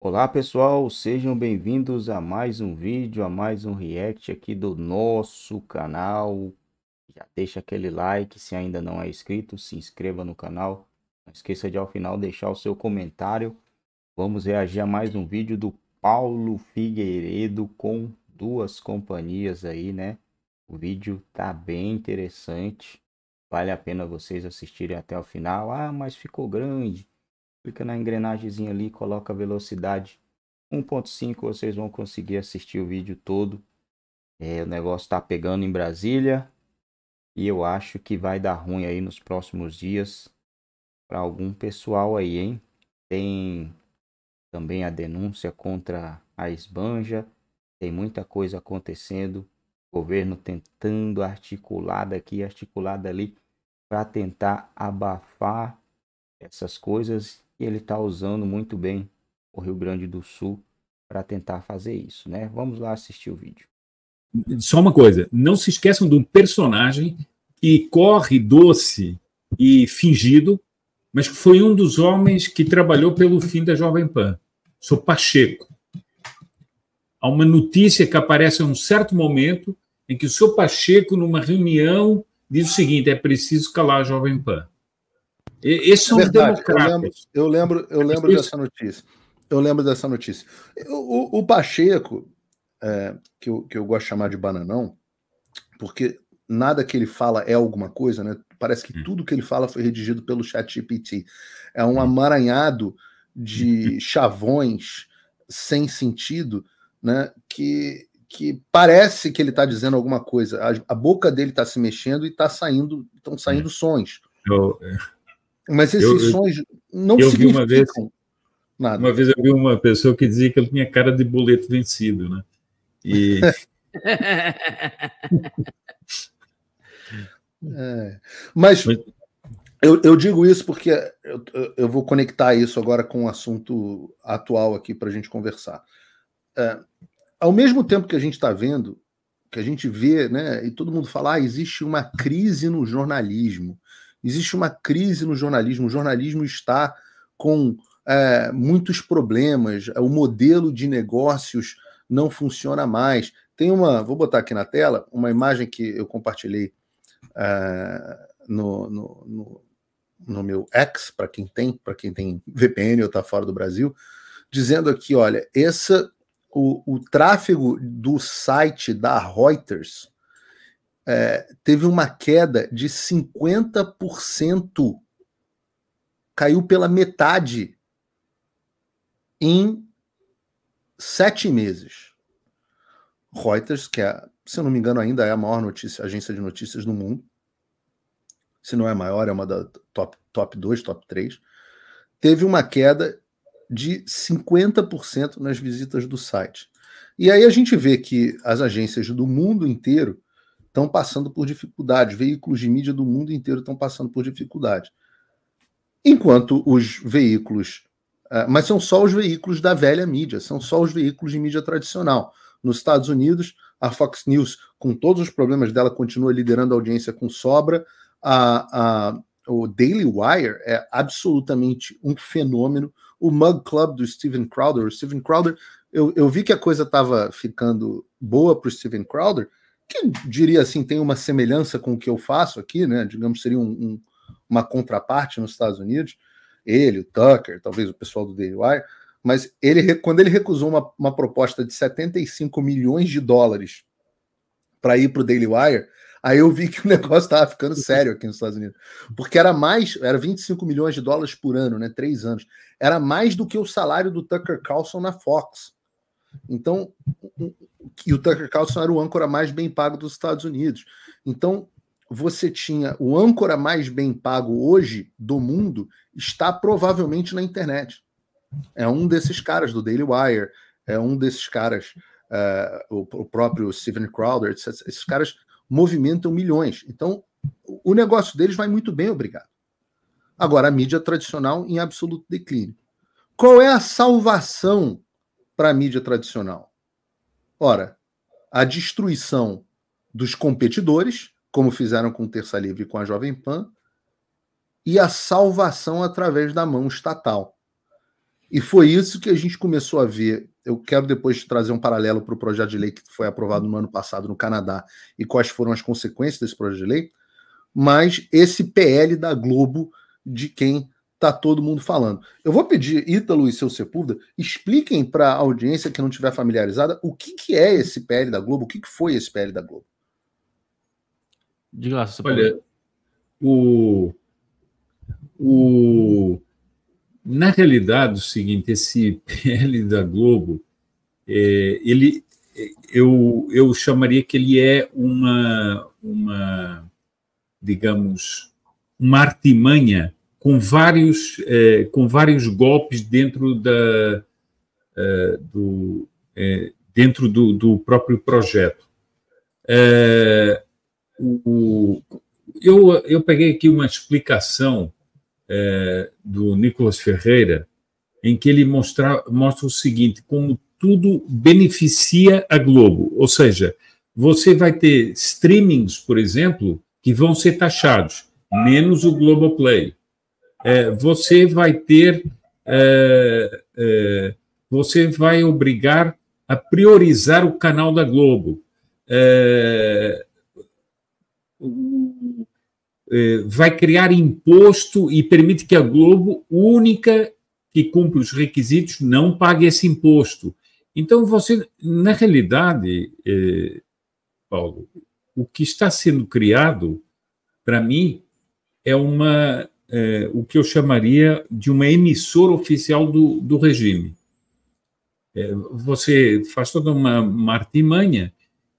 Olá pessoal, sejam bem-vindos a mais um vídeo, a mais um react aqui do nosso canal. Já deixa aquele like se ainda não é inscrito, se inscreva no canal. Não esqueça de ao final deixar o seu comentário. Vamos reagir a mais um vídeo do Paulo Figueiredo com duas companhias aí, né? O vídeo tá bem interessante. Vale a pena vocês assistirem até o final. Ah, mas ficou grande clica na engrenagemzinha ali, coloca velocidade 1.5, vocês vão conseguir assistir o vídeo todo. É, o negócio está pegando em Brasília e eu acho que vai dar ruim aí nos próximos dias para algum pessoal aí, hein? Tem também a denúncia contra a esbanja, tem muita coisa acontecendo, governo tentando articular daqui, articular dali para tentar abafar essas coisas e ele está usando muito bem o Rio Grande do Sul para tentar fazer isso, né? Vamos lá assistir o vídeo. Só uma coisa, não se esqueçam de um personagem que corre doce e fingido, mas que foi um dos homens que trabalhou pelo fim da Jovem Pan. Sou Pacheco. Há uma notícia que aparece a um certo momento em que o seu Pacheco, numa reunião, diz o seguinte: é preciso calar a Jovem Pan. Esses são é verdade, os democratas. Eu lembro, eu lembro, eu lembro dessa notícia. Eu lembro dessa notícia. O, o, o Pacheco, é, que, eu, que eu gosto de chamar de bananão, porque nada que ele fala é alguma coisa, né? Parece que hum. tudo que ele fala foi redigido pelo ChatGPT. É um amaranhado de chavões sem sentido, né? Que, que parece que ele está dizendo alguma coisa. A, a boca dele está se mexendo e tá saindo, estão saindo hum. sons. Eu, é. Mas esses eu, eu, não eu vi uma vez, nada. Uma vez eu vi uma pessoa que dizia que ele tinha cara de boleto vencido, né? E... é. Mas eu, eu, digo isso porque eu, eu, vou conectar isso agora com o um assunto atual aqui para a gente conversar. É, ao mesmo tempo que a gente está vendo, que a gente vê, né, e todo mundo fala, ah, existe uma crise no jornalismo, Existe uma crise no jornalismo. O jornalismo está com é, muitos problemas. É, o modelo de negócios não funciona mais. Tem uma, vou botar aqui na tela, uma imagem que eu compartilhei é, no, no, no, no, meu ex, para quem tem, para quem tem VPN ou está fora do Brasil, dizendo aqui, olha, essa o, o tráfego do site da Reuters é, teve uma queda de 50%, caiu pela metade em sete meses. Reuters, que é, se eu não me engano, ainda é a maior notícia, agência de notícias do mundo, se não é maior, é uma da top, top 2, top 3, teve uma queda de 50% nas visitas do site. E aí a gente vê que as agências do mundo inteiro estão passando por dificuldade. Veículos de mídia do mundo inteiro estão passando por dificuldade. Enquanto os veículos. Eh, mas são só os veículos da velha mídia, são só os veículos de mídia tradicional. Nos Estados Unidos, a Fox News, com todos os problemas dela, continua liderando a audiência com sobra. A, a, o Daily Wire é absolutamente um fenômeno. O Mug Club do Steven Crowder. O Steven Crowder, eu, eu vi que a coisa estava ficando boa para o Steven Crowder, que diria assim, tem uma semelhança com o que eu faço aqui, né? Digamos, seria um, um, uma contraparte nos Estados Unidos. Ele, o Tucker, talvez o pessoal do Daily Wire, mas ele, quando ele recusou uma, uma proposta de 75 milhões de dólares para ir para o Daily Wire, aí eu vi que o negócio estava ficando sério aqui nos Estados Unidos. Porque era mais, era 25 milhões de dólares por ano, né? Três anos. Era mais do que o salário do Tucker Carlson na Fox. Então, e o Tucker Carlson era o âncora mais bem pago dos Estados Unidos. Então, você tinha o âncora mais bem pago hoje do mundo está provavelmente na internet. É um desses caras do Daily Wire, é um desses caras, uh, o, próprio Steven Crowder, esses caras movimentam milhões. Então, o negócio deles vai muito bem, obrigado. Agora, a mídia tradicional em absoluto declínio. Qual é a salvação para a mídia tradicional? Ora, a destruição dos competidores, como fizeram com o Terça Livre e com a Jovem Pan, e a salvação através da mão estatal. E foi isso que a gente começou a ver. Eu quero depois trazer um paralelo para o projeto de lei que foi aprovado no ano passado no Canadá e quais foram as consequências desse projeto de lei. Mas esse PL da Globo de quem tá todo mundo falando. Eu vou pedir, Ítalo e seu Sepúlveda, expliquem para a audiência que não tiver familiarizada o que, que é esse PL da Globo, o que, que foi esse PL da Globo. Diga lá, Olha, o, o, na realidade, é o seguinte, esse PL da Globo, é, ele, é, eu, eu chamaria que ele é uma, uma digamos, uma artimanha com vários, é, com vários golpes dentro da, é, do, é, dentro do, do, próprio projeto. O, eu, eu peguei aqui uma explicação do Nicolas Ferreira, em que ele mostra, mostra o seguinte: como tudo beneficia a Globo, ou seja, você vai ter streamings, por exemplo, que vão ser taxados, menos o Globoplay é, você vai ter, é, é, você vai obrigar a priorizar o canal da Globo. É, é, vai criar imposto e permite que a Globo, única que cumpre os requisitos, não pague esse imposto. Então, você, na realidade, é, Paulo, o que está sendo criado, para mim, é uma é, o que eu chamaria de uma emissora oficial do, do regime. É, você faz toda uma, uma artimanha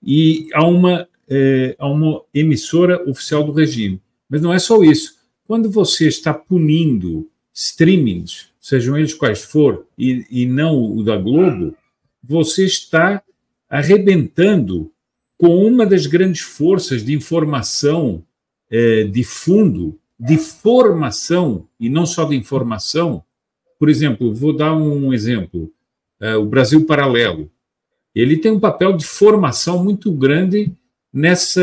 e há uma, é, há uma emissora oficial do regime. Mas não é só isso. Quando você está punindo streamings, sejam eles quais for, e, e não o da Globo, você está arrebentando com uma das grandes forças de informação é, de fundo de formação, e não só de informação. Por exemplo, vou dar um exemplo: eh, o Brasil Paralelo. Ele tem um papel de formação muito grande nessa,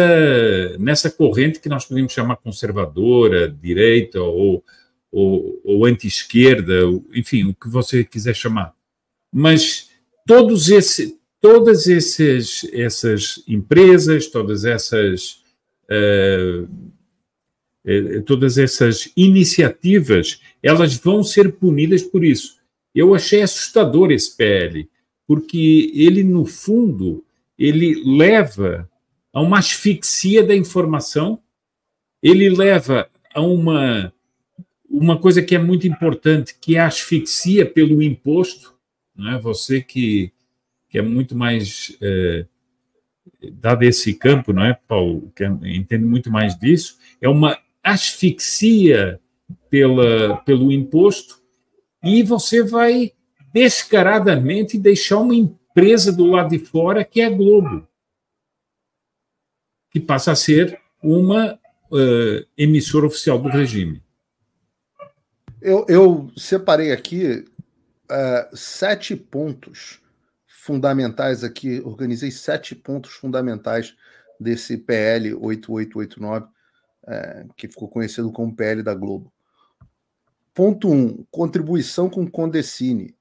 nessa corrente que nós podemos chamar conservadora, direita ou, ou, ou anti-esquerda, enfim, o que você quiser chamar. Mas todos esse, todas esses, essas empresas, todas essas uh, eh, todas essas iniciativas, elas vão ser punidas por isso. Eu achei assustador esse PL, porque ele, no fundo, ele leva a uma asfixia da informação, ele leva a uma, uma coisa que é muito importante, que é a asfixia pelo imposto. é Você que, que é muito mais é, dado esse campo, não é, Paulo, que é, entende muito mais disso, é uma asfixia pela, pelo imposto e você vai descaradamente deixar uma empresa do lado de fora que é a Globo, que passa a ser uma uh, emissora oficial do regime. Eu, eu separei aqui uh, sete pontos fundamentais aqui, organizei sete pontos fundamentais desse PL 8889 é, que ficou conhecido como PL da Globo. Ponto 1. Um, contribuição com Condecine.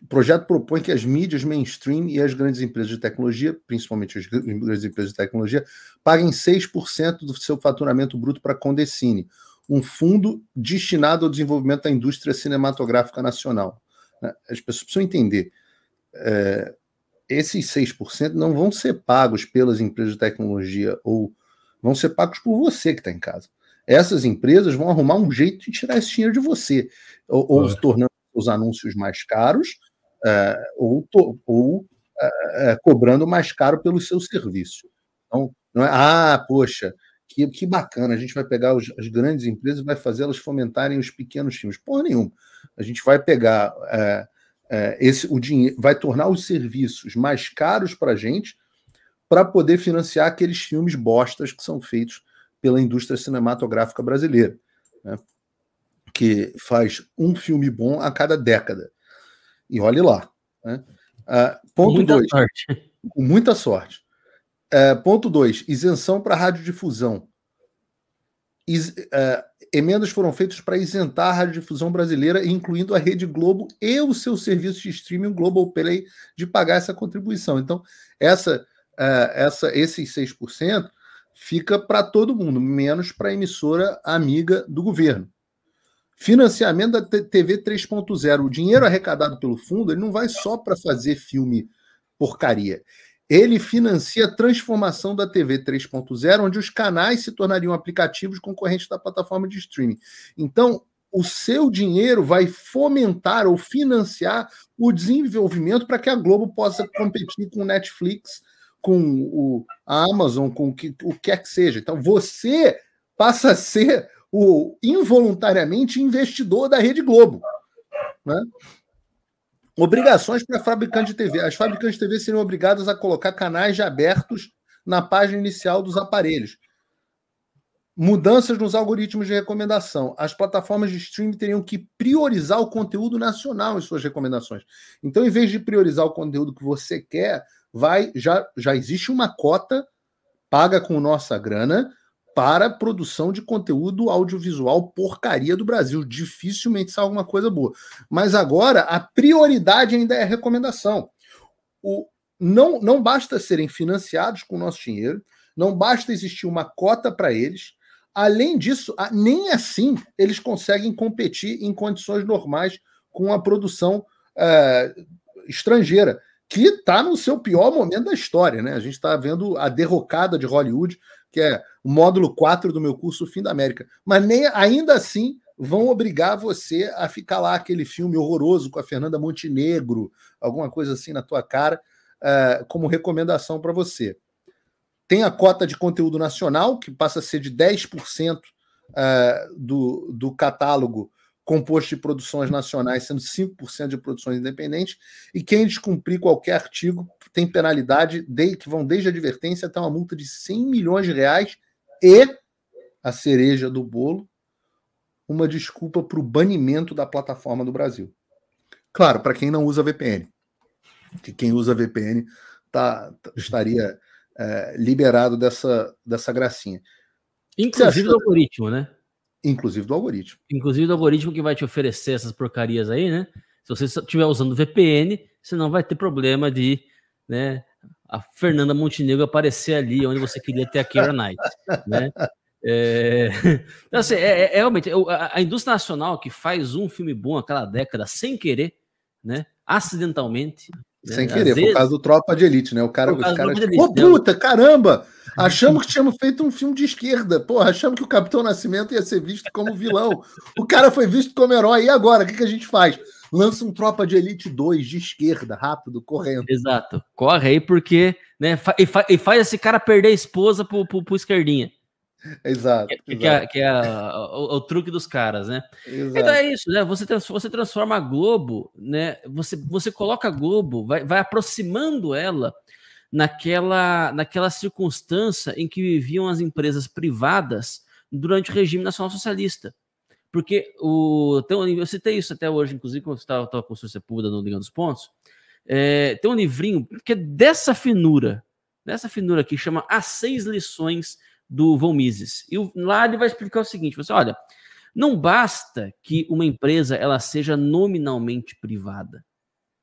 O projeto propõe que as mídias mainstream e as grandes empresas de tecnologia, principalmente as grandes empresas de tecnologia, paguem 6% do seu faturamento bruto para a Condecine, um fundo destinado ao desenvolvimento da indústria cinematográfica nacional. Né? As pessoas precisam entender. É, esses 6% não vão ser pagos pelas empresas de tecnologia ou vão ser pagos por você que está em casa. Essas empresas vão arrumar um jeito de tirar esse dinheiro de você, ou, ou é. se tornando os anúncios mais caros, uh, ou, ou uh, uh, cobrando mais caro pelo seu serviço. Então, não é, ah, poxa, que, que bacana, a gente vai pegar os, as grandes empresas e vai fazê-las fomentarem os pequenos times. Porra nenhuma. A gente vai pegar esse, o dinheiro, vai tornar os serviços mais caros para a gente para poder financiar aqueles filmes bostas que são feitos pela indústria cinematográfica brasileira, né? que faz um filme bom a cada década. E olhe lá. Né? Ah, ponto 2. Com muita sorte. Com muita sorte. É, ponto 2. Isenção para radiodifusão. Is, é, emendas foram feitas para isentar a radiodifusão brasileira, incluindo a Rede Globo e o seu serviço de streaming Global Play, de pagar essa contribuição. Então, essa é, essa, esses 6% fica para todo mundo, menos para a emissora amiga do governo. Financiamento da TV 3.0. O dinheiro arrecadado pelo fundo ele não vai só para fazer filme porcaria. Ele financia a transformação da TV 3.0, onde os canais se tornariam aplicativos concorrentes da plataforma de streaming. Então, o seu dinheiro vai fomentar ou financiar o desenvolvimento para que a Globo possa competir com Netflix com o, a Amazon, com o que, o que é que seja. Então, você passa a ser o involuntariamente investidor da Rede Globo. Né? Obrigações para fabricantes de TV. As fabricantes de TV seriam obrigadas a colocar canais abertos na página inicial dos aparelhos. Mudanças nos algoritmos de recomendação. As plataformas de streaming teriam que priorizar o conteúdo nacional em suas recomendações. Então, em vez de priorizar o conteúdo que você quer, vai já, já existe uma cota paga com nossa grana para produção de conteúdo audiovisual porcaria do Brasil. Dificilmente sai alguma coisa boa. Mas agora a prioridade ainda é a recomendação. O, não, não basta serem financiados com o nosso dinheiro, não basta existir uma cota para eles. Além disso, nem assim eles conseguem competir em condições normais com a produção uh, estrangeira que está no seu pior momento da história, né? A gente está vendo a derrocada de Hollywood, que é o módulo 4 do meu curso Fim da América. Mas nem ainda assim vão obrigar você a ficar lá aquele filme horroroso com a Fernanda Montenegro, alguma coisa assim na tua cara, uh, como recomendação para você. Tem a cota de conteúdo nacional, que passa a ser de 10% uh, eh, do, do catálogo composto de produções nacionais, sendo 5% de produções independentes, e quem descumprir qualquer artigo tem penalidade de, que vão desde a advertência até uma multa de 100 milhões de reais e a cereja do bolo, uma desculpa para o banimento da plataforma do Brasil. Claro, para quem não usa VPN. Que quem usa VPN tá, tá, estaria é, liberado dessa, dessa gracinha. Inclusive do algoritmo, né? Inclusive do algoritmo. Inclusive do algoritmo que vai te oferecer essas porcarias aí, né? Se você estiver usando VPN, você não vai ter problema de, né, a Fernanda Montenegro aparecer ali onde você queria ter a Kira Knight, né? É, então, assim, é, é, é realmente a, indústria nacional que faz um filme bom aquela década sem querer, né? Acidentalmente. Né? Sem né? querer, Às por vezes, causa do Tropa de Elite, né? O cara, o cara, cara é tipo, elite, puta, né? caramba! Uhum. Achamos que tínhamos feito um filme de esquerda. Porra, achamos que o Capitão Nascimento ia ser visto como vilão. O cara foi visto como herói. E agora? O que, que a gente faz? Lança um Tropa de Elite 2 de esquerda, rápido, correndo. Exato. Corre aí, porque. Né, e, fa e faz esse cara perder a esposa pro, pro, pro esquerdinha. Exato. Que, exato. que é, que é a, o, o, truque dos caras, né? Exato. Então é isso, né? Você, você transforma a Globo, né? Você, você coloca a Globo, vai, vai aproximando ela naquela, naquela circunstância em que viviam as empresas privadas durante o regime nacional socialista. Porque o, então, eu citei isso até hoje, inclusive, quando estava com a Constituição Pública no Ligando os Pontos. É, tem um livrinho que é dessa finura, dessa finura aqui, chama As Seis Lições do Von Mises. E lá ele vai explicar o seguinte: você olha, não basta que uma empresa ela seja nominalmente privada.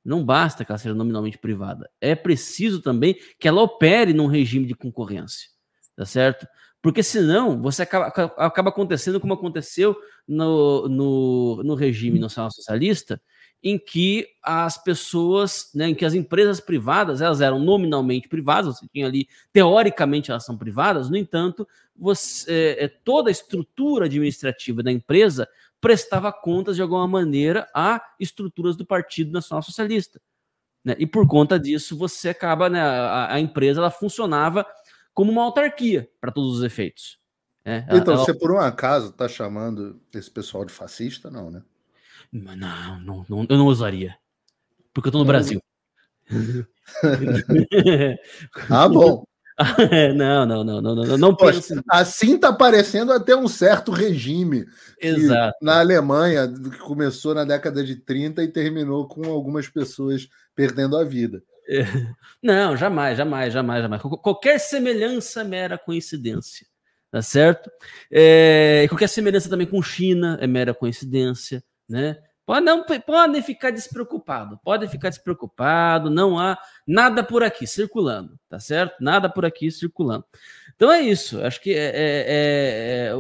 Não basta que ela seja nominalmente privada. É preciso também que ela opere num regime de concorrência, tá certo? Porque senão você acaba, acaba acontecendo como aconteceu no, no, no regime hum. nacional socialista, em que as pessoas, né, em que as empresas privadas, elas eram nominalmente privadas, você tinha ali, teoricamente elas são privadas, no entanto, você, é, é, toda a estrutura administrativa da empresa prestava contas de alguma maneira a estruturas do Partido Nacional Socialista. Né? E por conta disso, você acaba, né, a, a empresa ela funcionava como uma autarquia, para todos os efeitos. Né? então, ela, você por um acaso está chamando esse pessoal de fascista, não, né? Mas não, não, não, eu não usaria. Porque eu estou no Brasil. ah, bom. não, não, não, não, não, não Poxa, Assim tá parecendo até um certo regime. Exato. Na Alemanha, que começou na década de 30 e terminou com algumas pessoas perdendo a vida. Não, jamais, jamais, jamais, jamais. Qualquer semelhança é mera coincidência, tá certo? É, qualquer semelhança também com China é mera coincidência né? Não, podem ficar despreocupados, podem ficar despreocupados, não há nada por aqui circulando, tá certo? Nada por aqui circulando. Então é isso, acho que é, é, é, é o,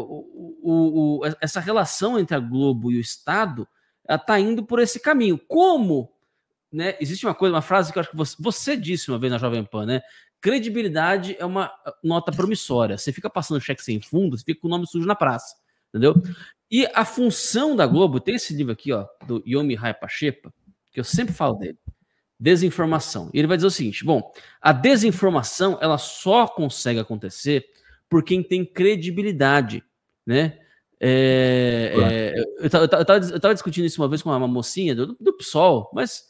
o, o, essa relação entre a Globo e o Estado está indo por esse caminho. Como, né, existe uma coisa, uma frase que eu acho que você, você disse uma vez na Jovem Pan, né? Credibilidade é uma nota promissória, você fica passando cheque sem fundo, você fica com o nome sujo na praça entendeu? E a função da Globo, tem esse livro aqui, ó, do Yomi Pachepa, que eu sempre falo dele, Desinformação. E ele vai dizer o seguinte, bom, a desinformação, ela só consegue acontecer por quem tem credibilidade, né? É, é, eu, estava discutindo isso uma vez com uma, mocinha do, do PSOL, mas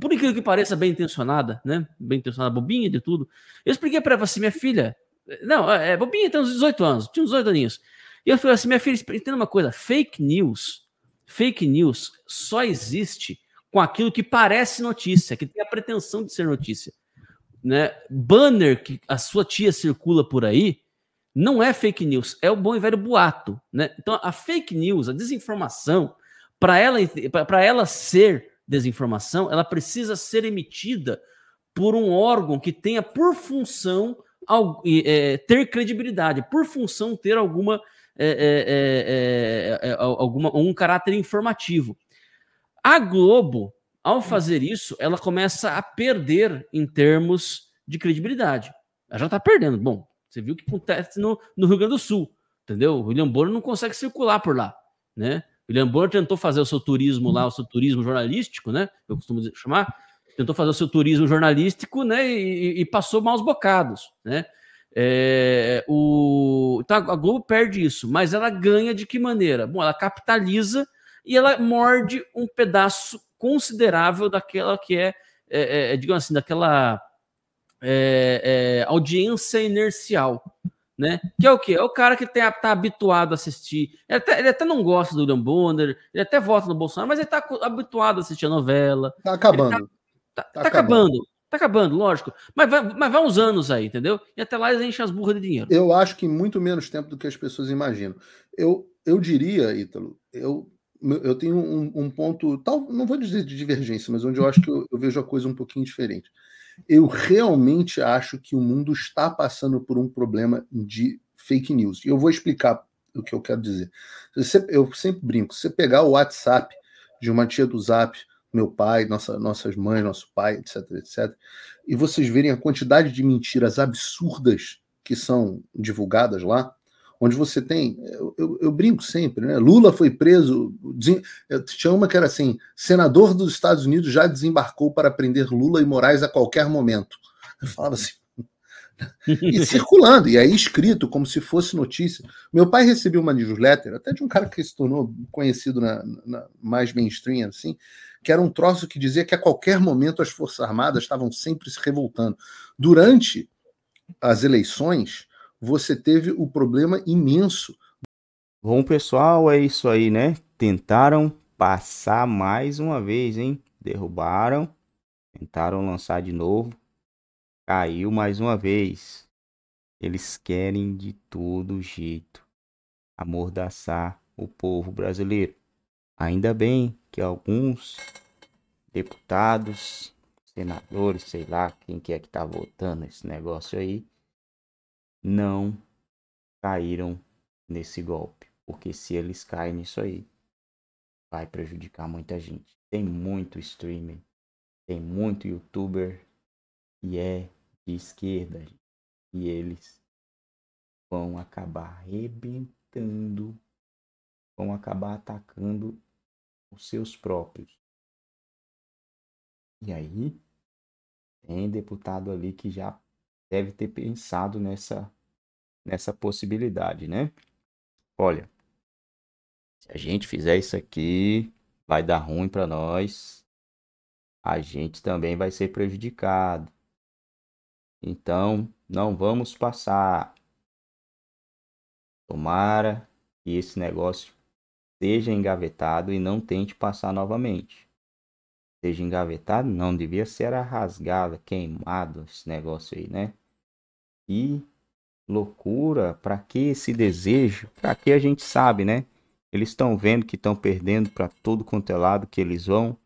por incrível que pareça, bem intencionada, né? Bem intencionada, bobinha de tudo. Eu expliquei para ela assim: minha filha, não, é, é bobinha, tem uns 18 anos, tinha uns 18 aninhos. E eu falei assim, minha filha, entenda uma coisa, fake news, fake news só existe com aquilo que parece notícia, que tem a pretensão de ser notícia. Né? Banner que a sua tia circula por aí não é fake news, é o bom e velho boato. Né? Então, a fake news, a desinformação, para ela, para ela ser desinformação, ela precisa ser emitida por um órgão que tenha por função é, ter credibilidade, por função ter alguma é é é, é, é, é, alguma, um caráter informativo. A Globo, ao hum. fazer isso, ela começa a perder em termos de credibilidade. Ela já está perdendo. Bom, você viu o que acontece no, no Rio Grande do Sul, entendeu? O William Bonner não consegue circular por lá, né? O William Bonner tentou fazer o seu turismo lá, o seu turismo jornalístico, né? Eu costumo chamar. Tentou fazer o seu turismo jornalístico, né? E, e passou maus bocados, né? É, o, então a Globo perde isso, mas ela ganha de que maneira? Bom, ela capitaliza e ela morde um pedaço considerável daquela que é, é, é, é digamos assim, daquela é, é, audiência inercial. Né? Que é o que? É o cara que tem, tá habituado a assistir. Ele até, ele até não gosta do William Bonner, ele até vota no Bolsonaro, mas ele tá habituado a assistir a novela. Tá acabando. Tá, tá, tá, tá, acabando. acabando. Tá acabando, lógico. Mas vai, mas vai uns anos aí, entendeu? E até lá eles enchem as burras de dinheiro. Eu acho que em muito menos tempo do que as pessoas imaginam. Eu, eu diria, Ítalo, eu, eu tenho um, um ponto, tal, não vou dizer de divergência, mas onde eu acho que eu, eu vejo a coisa um pouquinho diferente. Eu realmente acho que o mundo está passando por um problema de fake news. E eu vou explicar o que eu quero dizer. eu sempre brinco, se você pegar o WhatsApp de uma tia do Zap meu pai, nossa, nossas mães, nosso pai, etc, etc. E vocês verem a quantidade de mentiras absurdas que são divulgadas lá, onde você tem, eu, eu, eu brinco sempre, né? Lula foi preso, eh, tinha uma que era assim, senador dos Estados Unidos já desembarcou para prender Lula e Moraes a qualquer momento. Eu falava assim, e circulando, e aí escrito como se fosse notícia. Meu pai recebeu uma newsletter, até de um cara que se tornou conhecido na, na mais mainstream, assim, que era um troço que dizia que a qualquer momento as Forças Armadas estavam sempre se revoltando. Durante as eleições, você teve o um problema imenso. Bom, pessoal, é isso aí, né? Tentaram passar mais uma vez, hein? Derrubaram, tentaram lançar de novo, caiu mais uma vez. Eles querem de todo jeito amordaçar o povo brasileiro. Ainda bem que alguns deputados, senadores, sei lá, quem que é que tá votando esse negócio aí, não caíram nesse golpe. Porque se eles caem nisso aí, vai prejudicar muita gente. Tem muito streaming, tem muito youtuber que é de esquerda, e eles vão acabar arrebentando, vão acabar atacando os seus próprios. E aí, tem deputado ali que já deve ter pensado nessa, nessa possibilidade, né? Olha, se a gente fizer isso aqui, vai dar ruim para nós. A gente também vai ser prejudicado. Então, não vamos passar. Tomara que esse negócio seja engavetado e não tente passar novamente. Seja engavetado, não devia ser rasgado, queimado esse negócio aí, né? E loucura, para que esse desejo? Para que a gente sabe, né? Eles estão vendo que estão perdendo para todo quanto é lado que eles vão.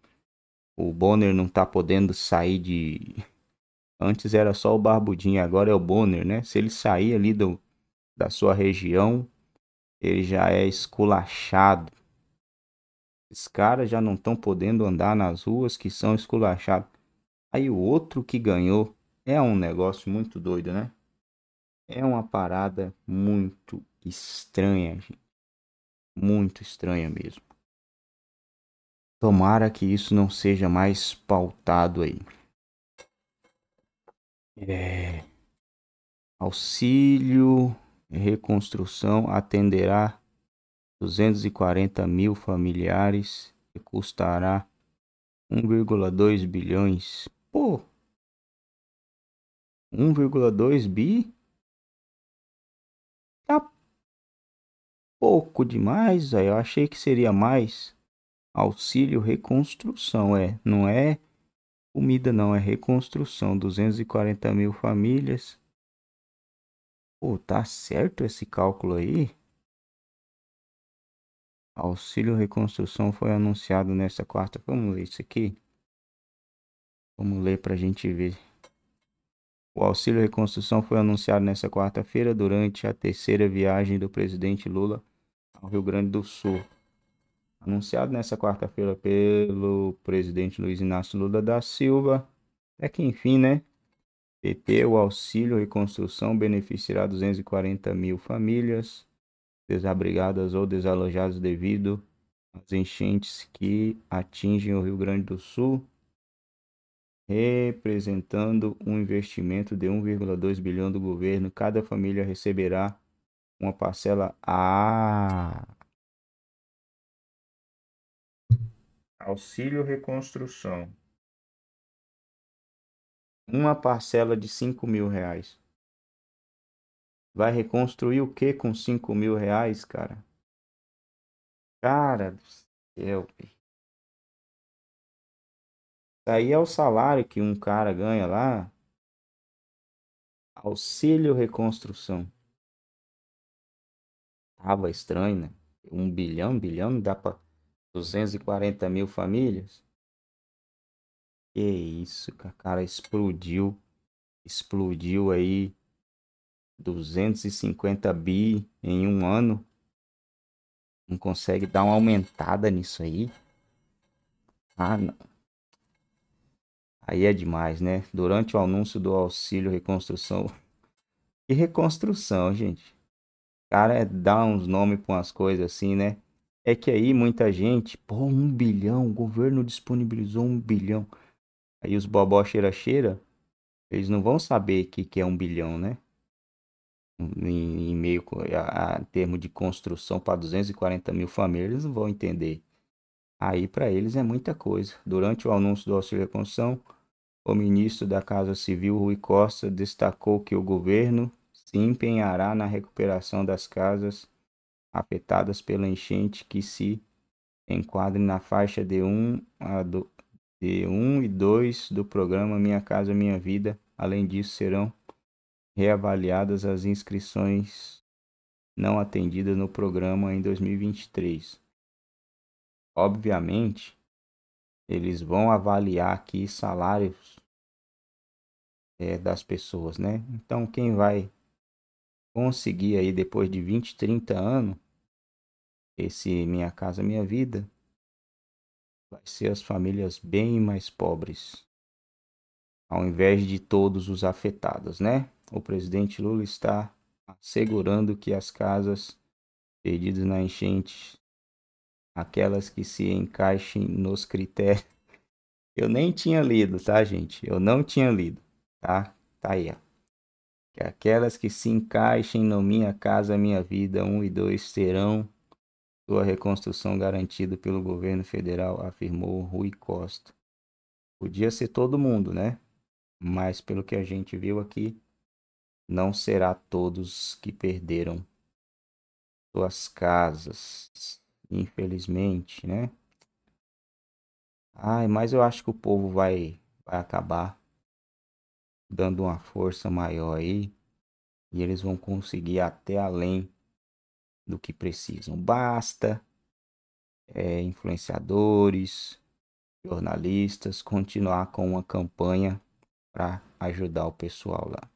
O Bonner não tá podendo sair de. Antes era só o Barbudinho, agora é o Bonner, né? Se ele sair ali do, da sua região, ele já é esculachado. Esses caras já não estão podendo andar nas ruas que são esculachados. Aí o outro que ganhou é um negócio muito doido, né? É uma parada muito estranha, gente. Muito estranha mesmo. Tomara que isso não seja mais pautado aí. É... Auxílio reconstrução atenderá 240 mil familiares e custará 1,2 bilhões. Pô! 1,2 bi? Tá pouco demais, aí eu achei que seria mais. Auxílio reconstrução, é. Não é comida, não, é reconstrução. 240 mil famílias Pô, tá certo esse cálculo aí? Auxílio reconstrução foi anunciado nesta quarta. Vamos ler isso aqui. Vamos ler para a gente ver. O auxílio reconstrução foi anunciado nesta quarta-feira durante a terceira viagem do presidente Lula ao Rio Grande do Sul. Anunciado nesta quarta-feira pelo presidente Luiz Inácio Lula da Silva. É que enfim, né? PP, o auxílio reconstrução beneficiará 240 mil famílias desabrigadas ou desalojadas devido às enchentes que atingem o Rio Grande do Sul, representando um investimento de 1,2 bilhão do governo. Cada família receberá uma parcela A. Auxílio Reconstrução uma parcela de 5 mil reais. Vai reconstruir o que com 5 mil reais, cara? Cara do céu, velho. Aí é o salário que um cara ganha lá. Auxílio reconstrução. Tava estranho, né? Um bilhão, bilhão dá pra 240 mil famílias. Que isso, cara, explodiu. Explodiu aí 250 bi em um ano. Não consegue dar uma aumentada nisso aí. Ah, não. Aí é demais, né? Durante o anúncio do auxílio reconstrução. Que reconstrução, gente. Cara, é dar uns nomes com as coisas assim, né? É que aí muita gente, pô, um bilhão, o governo disponibilizou um bilhão. Aí os bobó cheira-cheira, eles não vão saber o que, que é um bilhão, né? Em, em meio a, a termo de construção para 240 mil famílias, eles não vão entender. Aí para eles é muita coisa. Durante o anúncio do auxílio à construção, o ministro da Casa Civil, Rui Costa, destacou que o governo se empenhará na recuperação das casas afetadas pela enchente que se enquadre na faixa de 1 a, do, de 1 e 2 do programa Minha Casa Minha Vida. Além disso, serão reavaliadas as inscrições não atendidas no programa em 2023. Obviamente, eles vão avaliar aqui salários é, das pessoas, né? Então, quem vai conseguir aí depois de 20, 30 anos esse Minha Casa Minha Vida vai ser as famílias bem mais pobres, ao invés de todos os afetados, né? O presidente Lula está assegurando que as casas perdidas na enchente, aquelas que se encaixem nos critérios. Eu nem tinha lido, tá, gente? Eu não tinha lido, tá? Tá aí, ó. Que aquelas que se encaixem no Minha Casa Minha Vida 1 e 2 serão sua reconstrução garantida pelo governo federal, afirmou Rui Costa. Podia ser todo mundo, né? Mas pelo que a gente viu aqui, não será todos que perderam suas casas, infelizmente, né? Ai, mas eu acho que o povo vai, vai acabar dando uma força maior aí e eles vão conseguir até além do que precisam. Basta é, influenciadores, jornalistas continuar com uma campanha para ajudar o pessoal lá.